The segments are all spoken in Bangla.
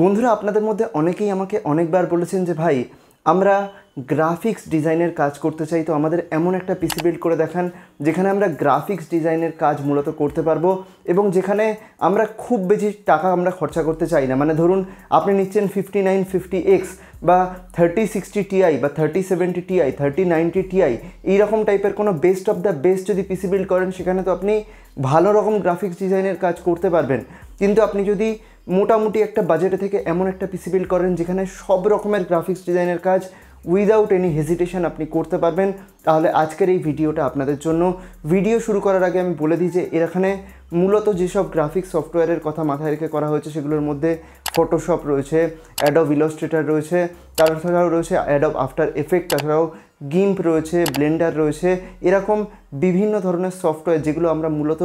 বন্ধুরা আপনাদের মধ্যে অনেকেই আমাকে অনেকবার বলেছেন যে ভাই আমরা গ্রাফিক্স ডিজাইনের কাজ করতে চাই তো আমাদের এমন একটা পিসি বিল্ড করে দেখান যেখানে আমরা গ্রাফিক্স ডিজাইনের কাজ মূলত করতে পারবো এবং যেখানে আমরা খুব বেশি টাকা আমরা খরচা করতে চাই না মানে ধরুন আপনি নিচ্ছেন ফিফটি নাইন ফিফটি এক্স বা থার্টি সিক্সটি টিআই বা thirty seventy TI thirty ninety TI এইরকম টাইপের কোনো বেস্ট অফ দ্য বেস্ট যদি পিসি বিল্ড করেন সেখানে তো আপনি ভালো রকম গ্রাফিক্স ডিজাইনের কাজ করতে পারবেন কিন্তু আপনি যদি মোটামুটি একটা বাজেটে থেকে এমন একটা পিসি বিল্ড করেন যেখানে সব রকমের গ্রাফিক্স ডিজাইনের কাজ উইদাউট এনি হেজিটেশন আপনি করতে পারবেন তাহলে আজকের এই ভিডিওটা আপনাদের জন্য ভিডিও শুরু করার আগে আমি বলে দিই যে এখানে মূলত যেসব গ্রাফিক্স সফটওয়্যারের কথা মাথায় রেখে করা হয়েছে সেগুলোর মধ্যে ফটোশপ রয়েছে অ্যাডব ইলস্ট্রেটার রয়েছে তাছাড়াও রয়েছে অ্যাডব আফটার এফেক্ট তাছাড়াও গিম্প রয়েছে ব্লেন্ডার রয়েছে এরকম বিভিন্ন ধরনের সফটওয়্যার যেগুলো আমরা মূলত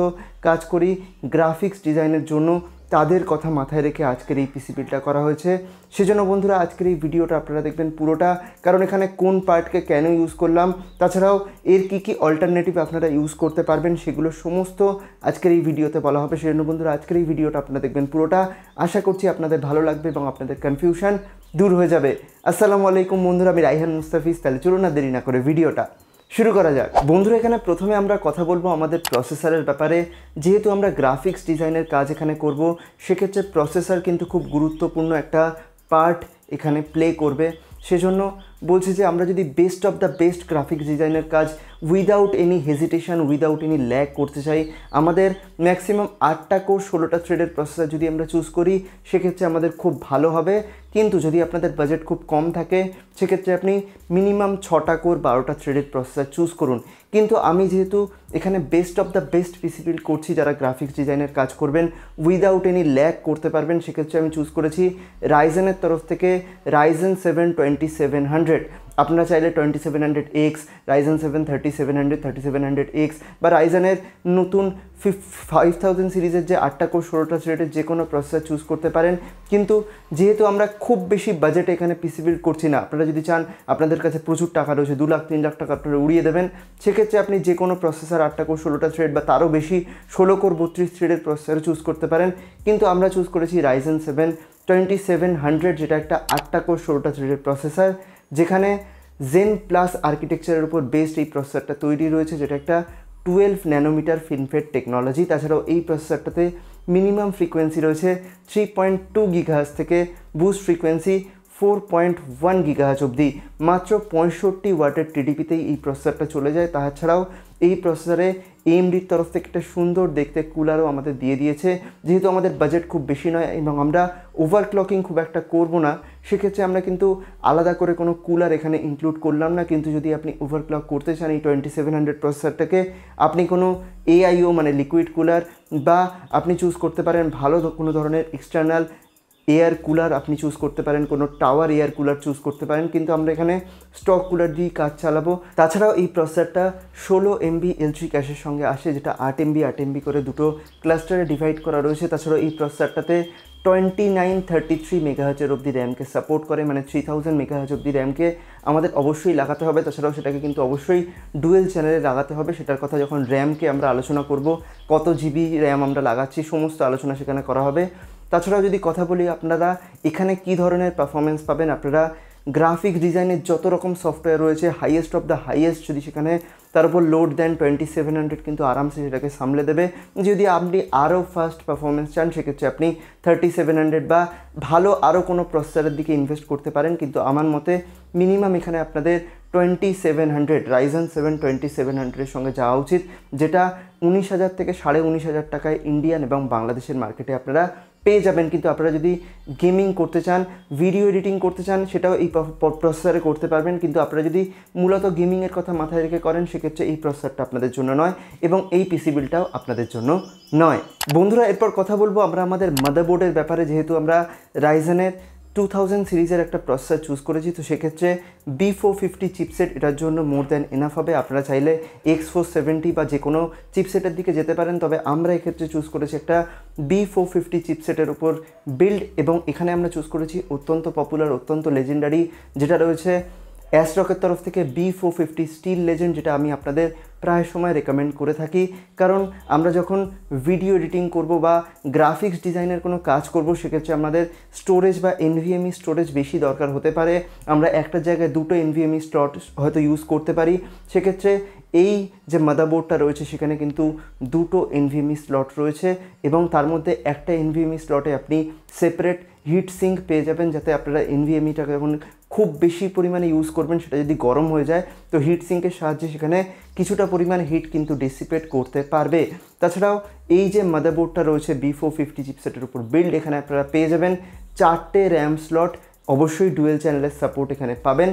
কাজ করি গ্রাফিক্স ডিজাইনের জন্য তাদের কথা মাথায় রেখে আজকের এই পিসি বিলটা করা হয়েছে সেজন্য বন্ধুরা আজকের এই ভিডিওটা আপনারা দেখবেন পুরোটা কারণ এখানে কোন পার্টকে কেন ইউজ করলাম তাছাড়াও এর কি কি অল্টারনেটিভ আপনারা ইউজ করতে পারবেন সেগুলো সমস্ত আজকের এই ভিডিওতে বলা হবে সেজন্য বন্ধুরা আজকের এই ভিডিওটা আপনারা দেখবেন পুরোটা আশা করছি আপনাদের ভালো লাগবে এবং আপনাদের কনফিউশন দূর হয়ে যাবে আসসালামু আলাইকুম বন্ধুরা আমি রাইহান মুস্তাফিজ তাহলে চলুন না দেরি না করে ভিডিওটা শুরু করা যাক বন্ধুরা এখানে প্রথমে আমরা কথা বলবো আমাদের প্রসেসরের ব্যাপারে যেহেতু আমরা গ্রাফিক্স ডিজাইনের কাজ এখানে করব সেক্ষেত্রে প্রসেসর কিন্তু খুব গুরুত্বপূর্ণ একটা পার্ট এখানে প্লে করবে সেজন্য বলছে যে আমরা যদি best of the best graphics ডিজাইনের কাজ without any hesitation without any lack করতে চাই আমাদের ম্যাক্সিমাম আটটা কোর ষোলোটা থ্রেডের প্রসেসার যদি আমরা চুজ করি সেক্ষেত্রে আমাদের খুব ভালো হবে কিন্তু যদি আপনাদের বাজেট খুব কম থাকে সেক্ষেত্রে আপনি মিনিমাম ছটা কোর বারোটা থ্রেডের প্রসেসার চুজ করুন কিন্তু আমি যেহেতু এখানে best of the best PC করছি যারা গ্রাফিক্স ডিজাইনের কাজ করবেন উইদাউট এনি ল্যাক করতে পারবেন সেক্ষেত্রে আমি চুজ করেছি রাইজেনের তরফ থেকে Ryzen seven twenty seven hundred hundred আপনারা চাইলে twenty seven hundred X Ryzen seven thirty seven hundred thirty seven hundred X বা রাইজেনের নতুন ফিফ ফাইভ থাউজেন্ড সিরিজের যে আটটা কোর ষোলোটা সিলেটের যে কোনো প্রসেসার চুজ করতে পারেন কিন্তু যেহেতু আমরা খুব বেশি বাজেটে এখানে পিসি বিল্ড করছি না আপনারা যদি চান আপনাদের কাছে প্রচুর টাকা রয়েছে দু লাখ তিন লাখ টাকা আপনারা উড়িয়ে দেবেন সেক্ষেত্রে আপনি যে কোনো প্রসেসার আটটা কোর ষোলোটা থ্রেড বা তারও বেশি ষোলো কোর বত্রিশ থ্রেডের প্রসেসার চুজ করতে পারেন কিন্তু আমরা চুজ করেছি Ryzen seven twenty seven hundred যেটা একটা আটটা কোর ষোলোটা থ্রেডের প্রসেসার যেখানে জেন প্লাস আর্কিটেকচারের উপর বেসড এই প্রসেসরটা তৈরি রয়েছে যেটা একটা টুয়েলভ ন্যানোমিটার ফিনফেড টেকনোলজি তাছাড়াও এই প্রসেসরটাতে মিনিমাম ফ্রিকোয়েন্সি রয়েছে থ্রি পয়েন্ট টু গিঘাজ থেকে boost frequency four point one গিঘাজ অবধি মাত্র পঁয়ষট্টি ওয়াটের টিডিপিতেই এই প্রসেসরটা চলে যায় তাছাড়াও এই প্রসেসরে এমডির তরফ থেকে একটা সুন্দর দেখতে কুলারও আমাদের দিয়ে দিয়েছে যেহেতু আমাদের বাজেট খুব বেশি নয় এবং আমরা ওভারক্লকিং খুব একটা করবো না সেক্ষেত্রে আমরা কিন্তু আলাদা করে কোনো কুলার এখানে ইনক্লুড করলাম না কিন্তু যদি আপনি ওভারক্লক করতে চান এই টোয়েন্টি সেভেন হান্ড্রেড প্রসেসরটাকে আপনি কোনো এআইও মানে লিকুইড কুলার বা আপনি চুজ করতে পারেন ভালো কোনো ধরনের এক্সটার্নাল এয়ার কুলার আপনি চুজ করতে পারেন কোনো টাওয়ার এয়ার কুলার চুজ করতে পারেন কিন্তু আমরা এখানে স্টক কুলার দিয়েই কাজ চালাবো তাছাড়াও এই প্রসেসরটা ষোলো এমবি এলজি ক্যাশের সঙ্গে আসে যেটা আট এমবি আট এমবি করে দুটো ক্লাস্টারে ডিভাইড করা রয়েছে তাছাড়াও এই প্রসেসরটাতে টোয়েন্টি নাইন থার্টি থ্রি মেগাহাজের অবধি র্যামকে সাপোর্ট করে মানে থ্রি থাউজেন্ড মেগাহাজ অবধি র্যামকে আমাদের অবশ্যই লাগাতে হবে তাছাড়াও সেটাকে কিন্তু অবশ্যই ডুয়েল চ্যানেলে লাগাতে হবে সেটার কথা যখন র্যামকে আমরা আলোচনা করব কত জিবি র্যাম আমরা লাগাচ্ছি সমস্ত আলোচনা সেখানে করা হবে তাছাড়াও যদি কথা বলি আপনারা এখানে কি ধরনের পারফরমেন্স পাবেন আপনারা গ্রাফিক ডিজাইনের যত রকম সফটওয়্যার রয়েছে হাইয়েস্ট অফ দ্য হাইয়েস্ট যদি সেখানে তার উপর লোড দেন টোয়েন্টি সেভেন হান্ড্রেড কিন্তু আরামসে সেটাকে সামলে দেবে যদি আপনি আরও ফার্স্ট পারফরমেন্স চান সেক্ষেত্রে আপনি থার্টি সেভেন হান্ড্রেড বা ভালো আরও কোনো প্রসেসারের দিকে ইনভেস্ট করতে পারেন কিন্তু আমার মতে মিনিমাম এখানে আপনাদের twenty seven hundred Ryzen seven twenty seven হান্ড্রেডের সঙ্গে যাওয়া উচিত যেটা উনিশ হাজার থেকে সাড়ে উনিশ হাজার টাকায় ইন্ডিয়ান এবং বাংলাদেশের মার্কেটে আপনারা পেয়ে যাবেন কিন্তু আপনারা যদি গেমিং করতে চান ভিডিও এডিটিং করতে চান সেটাও এই প্রসেসারে করতে পারবেন কিন্তু আপনারা যদি মূলত গেমিংয়ের কথা মাথায় রেখে করেন সেক্ষেত্রে এই প্রসেসারটা আপনাদের জন্য নয় এবং এই পিসি বিলটাও আপনাদের জন্য নয় বন্ধুরা এরপর কথা বলবো আমরা আমাদের মাদারবোর্ডের ব্যাপারে যেহেতু আমরা রাইজেনের টু থাউজেন্ড সিরিজের একটা প্রসেসার চুজ করেছি তো সেক্ষেত্রে বি ফোর ফিফটি চিপসেট এটার জন্য মোর দ্যান এনাফ হবে আপনারা চাইলে এক্স ফোর সেভেন্টি বা যে কোনো চিপসেটের দিকে যেতে পারেন তবে আমরা এক্ষেত্রে চুজ করেছি একটা বি ফোর ফিফটি চিপসেটের উপর বিল্ড এবং এখানে আমরা চুজ করেছি অত্যন্ত পপুলার অত্যন্ত লেজেন্ডারি যেটা রয়েছে অ্যাস্ট্রকের তরফ থেকে B four fifty steel legend যেটা আমি আপনাদের প্রায় সময় রেকমেন্ড করে থাকি কারণ আমরা যখন ভিডিও এডিটিং করব বা গ্রাফিক্স ডিজাইনের কোনো কাজ করব সেক্ষেত্রে আমাদের স্টোরেজ বা এনভিএমই স্টোরেজ বেশি দরকার হতে পারে আমরা একটা জায়গায় দুটো এনভিএমই স্টট হয়তো ইউজ করতে পারি সেক্ষেত্রে এই যে মাদাবোর্ডটা রয়েছে সেখানে কিন্তু দুটো এনভিএমই স্লট রয়েছে এবং তার মধ্যে একটা এনভিএমই স্লটে আপনি সেপারেট হিট সিঙ্ক পেয়ে যাবেন যাতে আপনারা এনভিএমইটাকে যখন খুব বেশি পরিমাণে ইউজ করবেন সেটা যদি গরম হয়ে যায় তো হিট সিঙ্কের সাহায্যে সেখানে কিছুটা পরিমাণ হিট কিন্তু ডিসিপেট করতে পারবে তাছাড়াও এই যে মাদারবোর্ডটা রয়েছে বি ফোর ফিফটি চিপসেটের উপর বিল্ড এখানে আপনারা পেয়ে যাবেন চারটে র্যাম স্লট অবশ্যই ডুয়েল চ্যানেলের সাপোর্ট এখানে পাবেন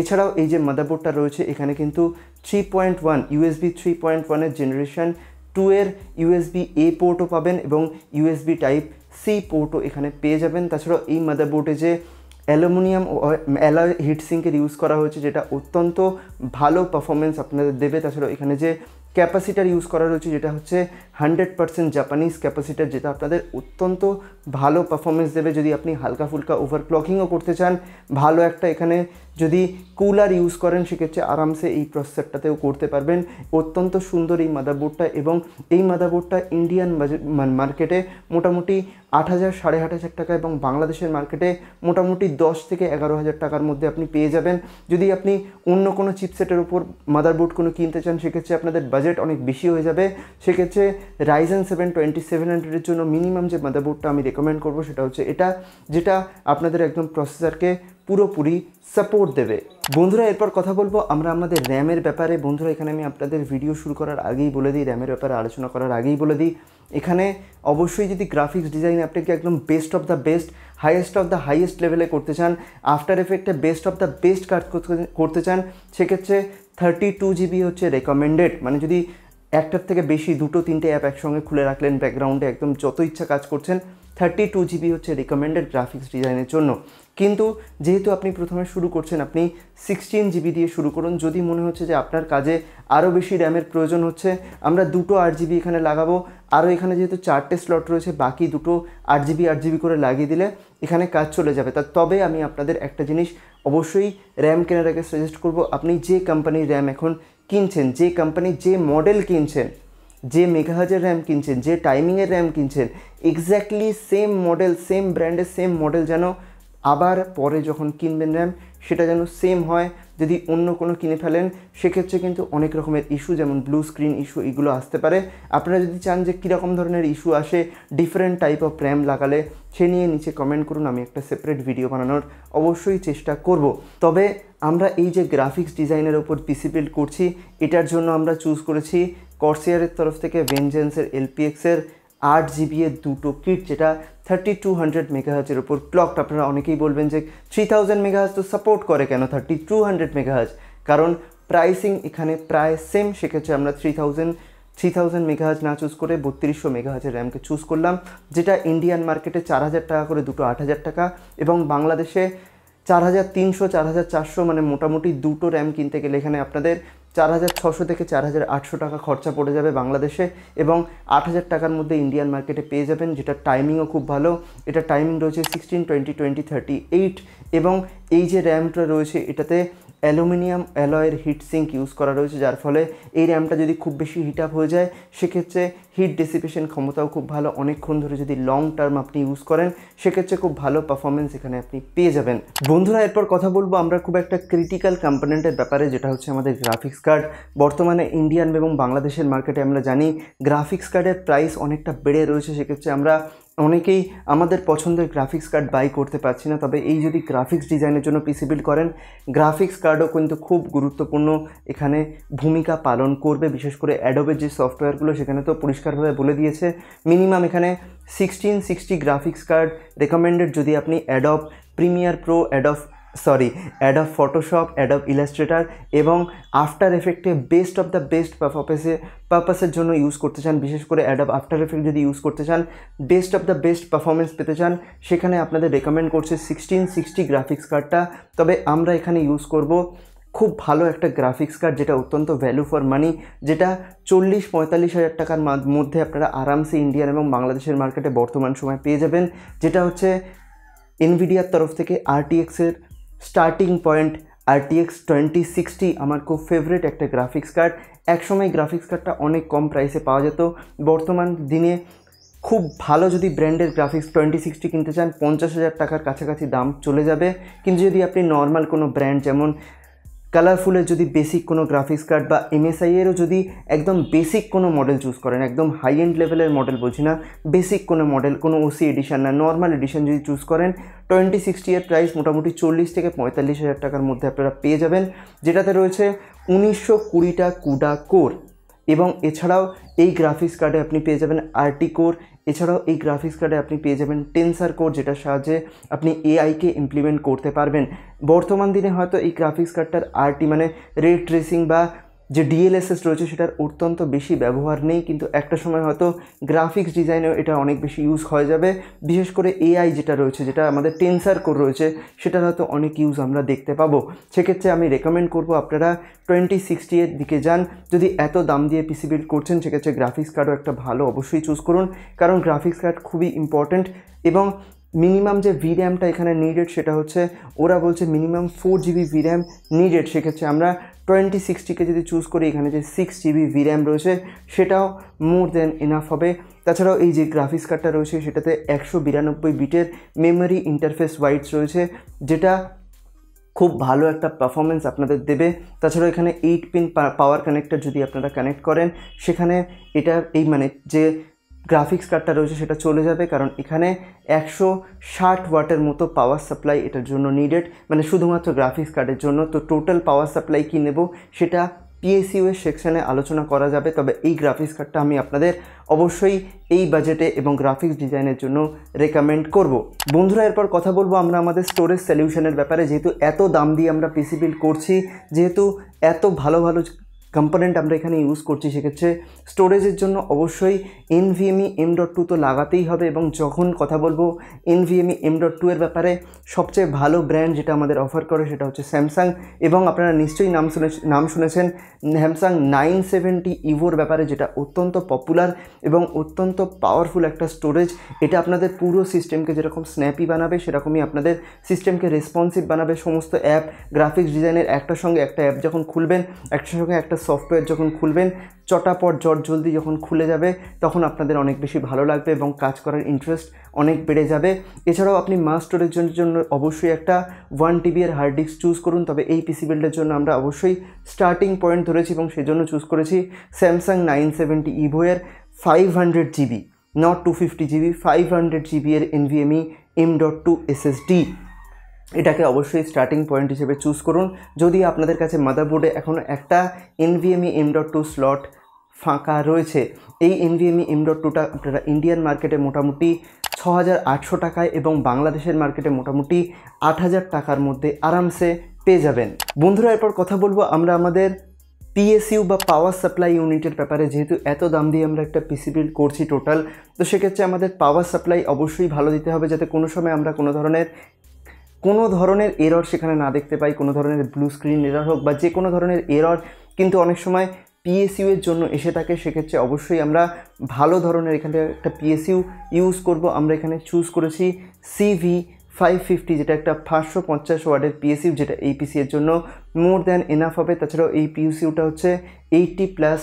এছাড়াও এই যে মাদারবোর্ডটা রয়েছে এখানে কিন্তু three point one USB three point ওয়ানের জেনারেশন টু এর ইউএসবি এ পোর্টও পাবেন এবং ইউএসবি টাইপ সি পোর্টও এখানে পেয়ে যাবেন তাছাড়াও এই মাদারবোর্ডে যে অ্যালুমিনিয়াম অ্যালয় হিটসিঙ্কের ইউজ করা হয়েছে যেটা অত্যন্ত ভালো পারফরমেন্স আপনাদের দেবে তাছাড়াও এখানে যে ক্যাপাসিটার ইউজ করা রয়েছে যেটা হচ্ছে হান্ড্রেড পারসেন্ট জাপানিজ ক্যাপাসিটার যেটা আপনাদের অত্যন্ত ভালো পারফরমেন্স দেবে যদি আপনি হালকা ফুলকা ওভারক্লকিংও করতে চান ভালো একটা এখানে যদি কুলার ইউজ করেন সেক্ষেত্রে আরামসে এই প্রসেসরটাতেও করতে পারবেন অত্যন্ত সুন্দর এই মাদারবোর্ডটা এবং এই মাদারবোর্ডটা ইন্ডিয়ান মার্কেটে মোটামুটি আট হাজার সাড়ে আট হাজার টাকা এবং বাংলাদেশের মার্কেটে মোটামুটি দশ থেকে এগারো হাজার টাকার মধ্যে আপনি পেয়ে যাবেন যদি আপনি অন্য কোনো চিপসেটের উপর মাদারবোর্ড কোনো কিনতে চান সেক্ষেত্রে আপনাদের বাজেট অনেক বেশি হয়ে যাবে সেক্ষেত্রে রাইজেন সেভেন টোয়েন্টি সেভেন হান্ড্রেডের জন্য মিনিমাম যে মাদারবোর্ডটা আমি রেকমেন্ড করবো সেটা হচ্ছে এটা যেটা আপনাদের একদম প্রসেসারকে পুরোপুরি সাপোর্ট দেবে বন্ধুরা এরপর কথা বলবো আমরা আমাদের র্যামের ব্যাপারে বন্ধুরা এখানে আমি আপনাদের ভিডিও শুরু করার আগেই বলে দিই র্যামের ব্যাপারে আলোচনা করার আগেই বলে দিই এখানে অবশ্যই যদি গ্রাফিক্স ডিজাইন আপনাকে একদম best of the best highest of the highest লেভেলে করতে চান আফটার এফেক্টে বেস্ট অফ দ্য বেস্ট কাজ করতে চান সেক্ষেত্রে থার্টি টু জিবি হচ্ছে রেকমেন্ডেড মানে যদি একটার থেকে বেশি দুটো তিনটে অ্যাপ একসঙ্গে খুলে রাখলেন ব্যাকগ্রাউন্ডে একদম যত ইচ্ছা কাজ করছেন থার্টি টু জিবি হচ্ছে রেকমেন্ডেড গ্রাফিক্স ডিজাইনের জন্য কিন্তু যেহেতু আপনি প্রথমে শুরু করছেন আপনি সিক্সটিন জিবি দিয়ে শুরু করুন যদি মনে হচ্ছে যে আপনার কাজে আরও বেশি র্যামের প্রয়োজন হচ্ছে আমরা দুটো আট জিবি এখানে লাগাবো আরও এখানে যেহেতু চারটে স্লট রয়েছে বাকি দুটো আট জিবি আট জিবি করে লাগিয়ে দিলে এখানে কাজ চলে যাবে তা তবে আমি আপনাদের একটা জিনিস অবশ্যই র্যাম কেনার আগে সাজেস্ট করবো আপনি যে কোম্পানির র্যাম এখন কিনছেন যে কোম্পানি যে মডেল কিনছেন যে হাজার র্যাম কিনছেন যে টাইমিংয়ের র্যাম কিনছেন এক্স্যাক্টলি সেম মডেল সেম ব্র্যান্ডের সেম মডেল যেন আবার পরে যখন কিনবেন র্যাম সেটা যেন সেম হয় যদি অন্য কোনো কিনে ফেলেন সেক্ষেত্রে কিন্তু অনেক রকমের ইস্যু যেমন ব্লু স্ক্রিন ইস্যু এগুলো আসতে পারে আপনারা যদি চান যে কীরকম ধরনের ইস্যু আসে ডিফারেন্ট টাইপ অফ র্যাম লাগালে সে নিয়ে নিচে কমেন্ট করুন আমি একটা সেপারেট ভিডিও বানানোর অবশ্যই চেষ্টা করব তবে আমরা এই যে গ্রাফিক্স ডিজাইনের ওপর পিসি বিল্ড করছি এটার জন্য আমরা চুজ করেছি কর্সিয়ারের তরফ থেকে ভেঞ্জেন্সের এলপিএক্সের আট জিবি এর দুটো কিট যেটা থার্টি টু হান্ড্রেড মেগাহাজের ওপর ক্লকড আপনারা অনেকেই বলবেন যে থ্রি থাউজেন্ড মেগাহাজ তো সাপোর্ট করে কেন থার্টি টু হান্ড্রেড মেগাহাজ কারণ প্রাইসিং এখানে প্রায় সেম সেক্ষেত্রে আমরা three thousand three thousand megahertz না চুজ করে বত্রিশশো মেগাহাজের র্যামকে চুজ করলাম যেটা ইন্ডিয়ান মার্কেটে চার হাজার টাকা করে দুটো আট হাজার টাকা এবং বাংলাদেশে চার হাজার তিনশো চার হাজার চারশো মানে মোটামুটি দুটো র্যাম কিনতে গেলে এখানে আপনাদের চার হাজার ছশো থেকে চার হাজার আটশো টাকা খরচা পড়ে যাবে বাংলাদেশে এবং আট হাজার টাকার মধ্যে ইন্ডিয়ান মার্কেটে পেয়ে যাবেন যেটা টাইমিংও খুব ভালো এটা টাইমিং রয়েছে sixteen twenty twenty thirty eight এবং এই যে র্যামটা রয়েছে এটাতে অ্যালুমিনিয়াম অ্যালয়ের হিট সিঙ্ক ইউজ করা রয়েছে যার ফলে এই র্যামটা যদি খুব বেশি হিট আপ হয়ে যায় সেক্ষেত্রে হিট ডিসিপেশন ক্ষমতাও খুব ভালো অনেকক্ষণ ধরে যদি লং টার্ম আপনি ইউজ করেন সেক্ষেত্রে খুব ভালো পারফরমেন্স এখানে আপনি পেয়ে যাবেন বন্ধুরা এরপর কথা বলবো আমরা খুব একটা ক্রিটিক্যাল কম্পোনেন্টের ব্যাপারে যেটা হচ্ছে আমাদের গ্রাফিক্স কার্ড বর্তমানে ইন্ডিয়ান এবং বাংলাদেশের মার্কেটে আমরা জানি গ্রাফিক্স কার্ডের প্রাইস অনেকটা বেড়ে রয়েছে সেক্ষেত্রে আমরা অনেকেই আমাদের পছন্দের গ্রাফিক্স কার্ড বাই করতে পারছি না তবে এই যদি গ্রাফিক্স ডিজাইনের জন্য পিসি বিল্ড করেন গ্রাফিক্স কার্ডও কিন্তু খুব গুরুত্বপূর্ণ এখানে ভূমিকা পালন করবে বিশেষ করে অ্যাডোবের যে সফটওয়্যারগুলো সেখানে তো পরিষ্কারভাবে বলে দিয়েছে মিনিমাম এখানে sixteen sixty graphics card recommended যদি আপনি Adobe Premiere Pro Adobe sorry Adobe Photoshop Adobe Illustrator এবং আফটার এফেক্টে বেস্ট অফ দ্য বেস্ট পারফরমেন্সে পারপাসের জন্য ইউজ করতে চান বিশেষ করে অ্যাডব আফটার এফেক্ট যদি ইউজ করতে চান best of the best performance পেতে চান সেখানে আপনাদের রেকমেন্ড করছে সিক্সটিন সিক্সটি গ্রাফিক্স কার্ডটা তবে আমরা এখানে ইউজ করব খুব ভালো একটা গ্রাফিক্স কার্ড যেটা অত্যন্ত ভ্যালু ফর মানি যেটা চল্লিশ পঁয়তাল্লিশ হাজার টাকার মধ্যে আপনারা আরামসে ইন্ডিয়ান এবং বাংলাদেশের মার্কেটে বর্তমান সময় পেয়ে যাবেন যেটা হচ্ছে এনভিডিয়ার তরফ থেকে আরটিএক্সের starting point RTX twenty sixty আমার খুব ফেভারিট একটা গ্রাফিক্স কার্ড একসময় গ্রাফিক্স কার্ডটা অনেক কম প্রাইসে পাওয়া যেত বর্তমান দিনে খুব ভালো যদি ব্র্যান্ডের গ্রাফিক্স টোয়েন্টি সিক্সটি কিনতে চান পঞ্চাশ হাজার টাকার কাছাকাছি দাম চলে যাবে কিন্তু যদি আপনি নর্মাল কোনো ব্র্যান্ড যেমন কালারফুলের যদি বেসিক কোনো গ্রাফিক্স কার্ড বা এমএসআইয়েরও যদি একদম বেসিক কোনো মডেল চুজ করেন একদম হাই এন্ড লেভেলের মডেল বলছি না বেসিক কোনো মডেল কোনো ওসি এডিশন না নর্মাল এডিশন যদি চুজ করেন টোয়েন্টি সিক্সটি এর প্রাইস মোটামুটি চল্লিশ থেকে পঁয়তাল্লিশ হাজার টাকার মধ্যে আপনারা পেয়ে যাবেন যেটাতে রয়েছে উনিশশো কুড়িটা কুডা কোর এবং এছাড়াও এই গ্রাফিক্স কার্ডে আপনি পেয়ে যাবেন আরটি কোর এছাড়াও এই গ্রাফিক্স কার্ডে আপনি পেয়ে যাবেন টেন্সার কোর যেটার সাহায্যে আপনি এআইকে ইমপ্লিমেন্ট করতে পারবেন বর্তমান দিনে হয়তো এই গ্রাফিক্স কার্ডটার আরটি মানে রে ট্রেসিং বা যে ডিএলএসএস রয়েছে সেটার অত্যন্ত বেশি ব্যবহার নেই কিন্তু একটা সময় হয়তো গ্রাফিক্স ডিজাইনেও এটা অনেক বেশি ইউজ হয়ে যাবে বিশেষ করে এআই যেটা রয়েছে যেটা আমাদের টেন্সার কোর রয়েছে সেটার হয়তো অনেক ইউজ আমরা দেখতে পাবো সেক্ষেত্রে আমি রেকমেন্ড করব আপনারা টোয়েন্টি সিক্সটি এর দিকে যান যদি এত দাম দিয়ে পিসি বিল্ড করছেন সেক্ষেত্রে গ্রাফিক্স কার্ডও একটা ভালো অবশ্যই চুজ করুন কারণ গ্রাফিক্স কার্ড খুবই ইম্পর্ট্যান্ট এবং মিনিমাম যে ভি র্যামটা এখানে নিডেড সেটা হচ্ছে ওরা বলছে minimum four GB V RAM needed সেক্ষেত্রে আমরা টোয়েন্টি সিক্সটিকে যদি চুজ করি এখানে যে সিক্স জিবি ভি র্যাম রয়েছে সেটাও মোর দেন এনাফ হবে তাছাড়াও এই যে গ্রাফিক্স কার্ডটা রয়েছে সেটাতে একশো বিরানব্বই বিটের মেমোরি ইন্টারফেস ওয়াইডস রয়েছে যেটা খুব ভালো একটা পারফরমেন্স আপনাদের দেবে তাছাড়াও এখানে এইট পিন পাওয়ার কানেক্টার যদি আপনারা কানেক্ট করেন সেখানে এটা এই মানে যে গ্রাফিক্স কার্ডটা রয়েছে সেটা চলে যাবে কারণ এখানে একশো ষাট ওয়াটের মতো পাওয়ার সাপ্লাই এটার জন্য নিডেড মানে শুধুমাত্র গ্রাফিক্স কার্ডের জন্য তো টোটাল পাওয়ার সাপ্লাই কী নেব সেটা পিএসইউয়ের সেকশানে আলোচনা করা যাবে তবে এই গ্রাফিক্স কার্ডটা আমি আপনাদের অবশ্যই এই বাজেটে এবং গ্রাফিক্স ডিজাইনের জন্য রেকমেন্ড করব বন্ধুরা এরপর কথা বলবো আমরা আমাদের স্টোরেজ সলিউশনের ব্যাপারে যেহেতু এত দাম দিয়ে আমরা পিসি বিল্ড করছি যেহেতু এত ভালো ভালো কম্পোনেন্ট আমরা এখানে ইউজ করছি সেক্ষেত্রে স্টোরেজের জন্য অবশ্যই এনভিএমই এম ডট টু তো লাগাতেই হবে এবং যখন কথা বলবো এনভিএমই এম ডট টু এর ব্যাপারে সবচেয়ে ভালো ব্র্যান্ড যেটা আমাদের অফার করে সেটা হচ্ছে স্যামসাং এবং আপনারা নিশ্চয়ই নাম শুনে নাম শুনেছেন স্যামসাং নাইন সেভেন্টি ইভোর ব্যাপারে যেটা অত্যন্ত পপুলার এবং অত্যন্ত পাওয়ারফুল একটা স্টোরেজ এটা আপনাদের পুরো সিস্টেমকে যেরকম স্ন্যাপি বানাবে সেরকমই আপনাদের সিস্টেমকে রেসপন্সিভ বানাবে সমস্ত অ্যাপ গ্রাফিক্স ডিজাইনের একটার সঙ্গে একটা অ্যাপ যখন খুলবেন একটার সঙ্গে একটা একটা সফটওয়্যার যখন খুলবেন চটাপট জট জলদি যখন খুলে যাবে তখন আপনাদের অনেক বেশি ভালো লাগবে এবং কাজ করার ইন্টারেস্ট অনেক বেড়ে যাবে এছাড়াও আপনি মাস স্টোরেজের জন্য অবশ্যই একটা ওয়ান টিবি এর হার্ড ডিস্ক চুজ করুন তবে এই পিসি বিল্ডের জন্য আমরা অবশ্যই স্টার্টিং পয়েন্ট ধরেছি এবং সেজন্য চুজ করেছি স্যামসাং নাইন সেভেন্টি ইভোয়ের five hundred GB not two fifty GB five hundred GB এর NVMe M dot two D এটাকে অবশ্যই স্টার্টিং পয়েন্ট হিসেবে চুজ করুন যদি আপনাদের কাছে মাদারবোর্ডে এখনও একটা NVMe M dot two slot ফাঁকা রয়েছে এই এনভিএমই এম ডট টুটা আপনারা ইন্ডিয়ান মার্কেটে মোটামুটি ছ হাজার আটশো টাকায় এবং বাংলাদেশের মার্কেটে মোটামুটি আট হাজার টাকার মধ্যে আরামসে পেয়ে যাবেন বন্ধুরা এরপর কথা বলবো আমরা আমাদের পিএসইউ বা পাওয়ার সাপ্লাই ইউনিটের ব্যাপারে যেহেতু এত দাম দিয়ে আমরা একটা পিসি বিল করছি টোটাল তো সেক্ষেত্রে আমাদের পাওয়ার সাপ্লাই অবশ্যই ভালো দিতে হবে যাতে কোনো সময় আমরা কোনো ধরনের কোনো ধরনের এরর সেখানে না দেখতে পাই কোনো ধরনের ব্লু স্ক্রিন এরর হোক বা যে কোনো ধরনের এরর কিন্তু অনেক সময় পিএসইউ এর জন্য এসে থাকে সেক্ষেত্রে অবশ্যই আমরা ভালো ধরনের এখানে একটা পিএসইউ ইউজ করব আমরা এখানে চুজ করেছি সিভি ফাইভ ফিফটি যেটা একটা পাঁচশো পঞ্চাশ ওয়ার্ডের পিএসইউ যেটা এই এর জন্য মোর দ্যান এনাফ হবে তাছাড়াও এই পিএসইউটা হচ্ছে এইটি প্লাস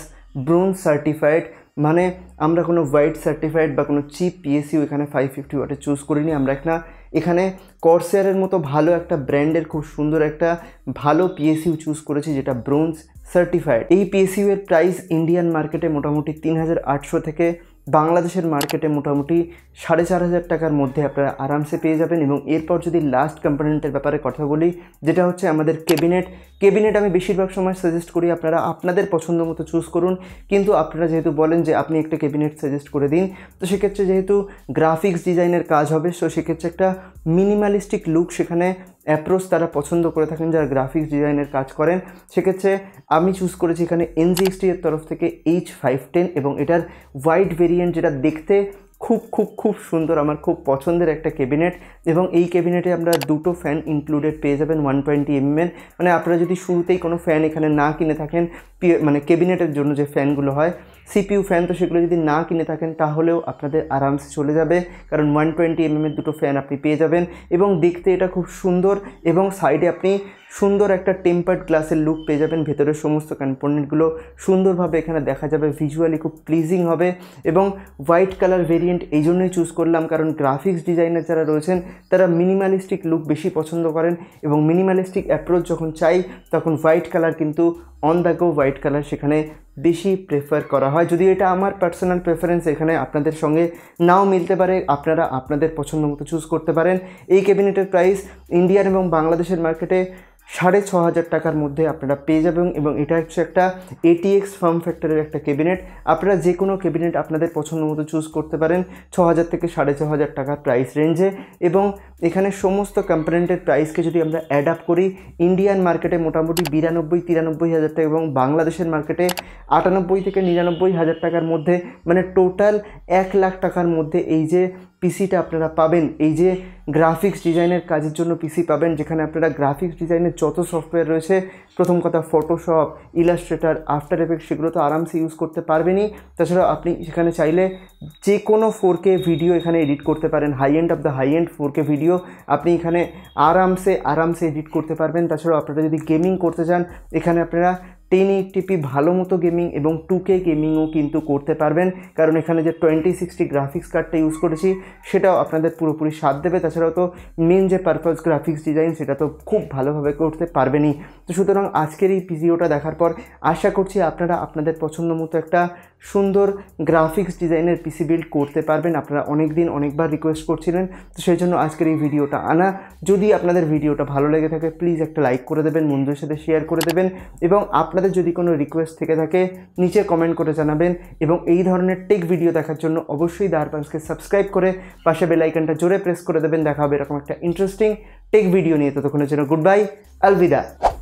ব্রোঞ্জ সার্টিফাইড মানে আমরা কোনো হোয়াইট সার্টিফাইড বা কোনো চিপ পিএসইউ এখানে ফাইভ ফিফটি ওয়ার্ডে চুজ করিনি আমরা একটা এখানে কর্সেয়ারের মতো ভালো একটা ব্র্যান্ডের খুব সুন্দর একটা ভালো পিএসইউ চুজ করেছি যেটা ব্রোঞ্জ সার্টিফাইড এই পিএসইউ এর প্রাইস ইন্ডিয়ান মার্কেটে মোটামুটি তিন হাজার আটশো থেকে বাংলাদেশের মার্কেটে মোটামুটি সাড়ে চার হাজার টাকার মধ্যে আপনারা আরামসে পেয়ে যাবেন এবং এরপর যদি লাস্ট কম্পোনেন্টের ব্যাপারে কথা বলি যেটা হচ্ছে আমাদের কেবিনেট কেবিনেট আমি বেশিরভাগ সময় সাজেস্ট করি আপনারা আপনাদের পছন্দ মতো চুজ করুন কিন্তু আপনারা যেহেতু বলেন যে আপনি একটা কেবিনেট সাজেস্ট করে দিন তো সেক্ষেত্রে যেহেতু গ্রাফিক্স ডিজাইনের কাজ হবে সো সেক্ষেত্রে একটা মিনিমালিস্টিক লুক সেখানে অ্যাপ্রোচ তারা পছন্দ করে থাকেন যারা গ্রাফিক্স ডিজাইনের কাজ করেন সেক্ষেত্রে আমি চুজ করেছি এখানে এনজিএসটি এর তরফ থেকে এইচ ফাইভ টেন এবং এটার হোয়াইট ভেরিয়েন্ট যেটা দেখতে খুব খুব খুব সুন্দর আমার খুব পছন্দের একটা ক্যাবিনেট এবং এই ক্যাবিনেটে আমরা দুটো ফ্যান ইনক্লুডেড পেয়ে যাবেন ওয়ান টোয়েন্টি এমএম মানে আপনারা যদি শুরুতেই কোনো ফ্যান এখানে না কিনে থাকেন মানে ক্যাবিনেটের জন্য যে ফ্যানগুলো হয় সিপিউ ফ্যান তো সেগুলো যদি না কিনে থাকেন তাহলেও আপনাদের আরামসে চলে যাবে কারণ ওয়ান টোয়েন্টি এমএমের দুটো ফ্যান আপনি পেয়ে যাবেন এবং দেখতে এটা খুব সুন্দর এবং সাইডে আপনি সুন্দর একটা টেম্পার্ড গ্লাসের লুক পেয়ে যাবেন ভেতরের সমস্ত কম্পোনেন্টগুলো সুন্দরভাবে এখানে দেখা যাবে ভিজুয়ালি খুব প্লিজিং হবে এবং হোয়াইট কালার ভেরিয়েন্ট এই জন্যই চুজ করলাম কারণ গ্রাফিক্স ডিজাইনার যারা রয়েছেন তারা মিনিমালিস্টিক লুক বেশি পছন্দ করেন এবং মিনিমালিস্টিক অ্যাপ্রোচ যখন চাই তখন হোয়াইট কালার কিন্তু on the go white colour সেখানে বেশি প্রেফার করা হয় যদি এটা আমার পার্সোনাল প্রেফারেন্স এখানে আপনাদের সঙ্গে নাও মিলতে পারে আপনারা আপনাদের পছন্দ মতো চুজ করতে পারেন এই ক্যাবিনেটের প্রাইস ইন্ডিয়ান এবং বাংলাদেশের মার্কেটে সাড়ে ছ হাজার টাকার মধ্যে আপনারা পেয়ে যাবেন এবং এটা হচ্ছে একটা এটিএক্স ফার্ম ফ্যাক্টরের একটা ক্যাবিনেট আপনারা যে কোনো ক্যাবিনেট আপনাদের পছন্দ মতো চুজ করতে পারেন ছ হাজার থেকে সাড়ে ছ হাজার টাকার প্রাইস রেঞ্জে এবং এখানে সমস্ত কম্পোনেন্টের প্রাইসকে যদি আমরা অ্যাড আপ করি ইন্ডিয়ান মার্কেটে মোটামুটি বিরানব্বই তিরানব্বই হাজার টাকা এবং বাংলাদেশের মার্কেটে আটানব্বই থেকে নিরানব্বই হাজার টাকার মধ্যে মানে টোটাল এক লাখ টাকার মধ্যে এই যে পিসিটা আপনারা পাবেন এই যে গ্রাফিক্স ডিজাইনের কাজের জন্য পিসি পাবেন যেখানে আপনারা গ্রাফিক্স ডিজাইনের যত সফটওয়্যার রয়েছে প্রথম কথা ফটোশপ ইলাস্ট্রেটার আফটার এফেক্ট সেগুলো তো আরামসে ইউজ করতে পারবেনই তাছাড়া আপনি সেখানে চাইলে যে কোনো ফোর কে ভিডিও এখানে এডিট করতে পারেন high end of the high end four K video আপনি এখানে আরামসে আরামসে এডিট করতে পারবেন তাছাড়াও আপনারা যদি গেমিং করতে চান এখানে আপনারা টেন এইটটিপি ভালো মতো গেমিং এবং টু কে গেমিংও কিন্তু করতে পারবেন কারণ এখানে যে টোয়েন্টি সিক্সটি গ্রাফিক্স কার্ডটা ইউজ করেছি সেটাও আপনাদের পুরোপুরি সাথ দেবে তাছাড়াও তো মেন যে পারপাস গ্রাফিক্স ডিজাইন সেটা তো খুব ভালোভাবে করতে পারবেনই তো সুতরাং আজকের এই পিজিওটা দেখার পর আশা করছি আপনারা আপনাদের পছন্দ মতো একটা সুন্দর গ্রাফিক্স ডিজাইনের পিসি বিল্ড করতে পারবেন আপনারা অনেক দিন অনেকবার রিকোয়েস্ট করছিলেন তো সেই জন্য আজকের এই ভিডিওটা আনা যদি আপনাদের ভিডিওটা ভালো লেগে থাকে প্লিজ একটা লাইক করে দেবেন বন্ধুদের সাথে শেয়ার করে দেবেন এবং আপনাদের যদি কোনো রিকোয়েস্ট থেকে থাকে নিচে কমেন্ট করে জানাবেন এবং এই ধরনের টেক ভিডিও দেখার জন্য অবশ্যই দারপান্সকে সাবস্ক্রাইব করে পাশে বেলাইকানটা জোরে প্রেস করে দেবেন দেখা হবে এরকম একটা ইন্টারেস্টিং টেক ভিডিও নিয়ে ততক্ষণের জন্য গুড বাই আলবিদা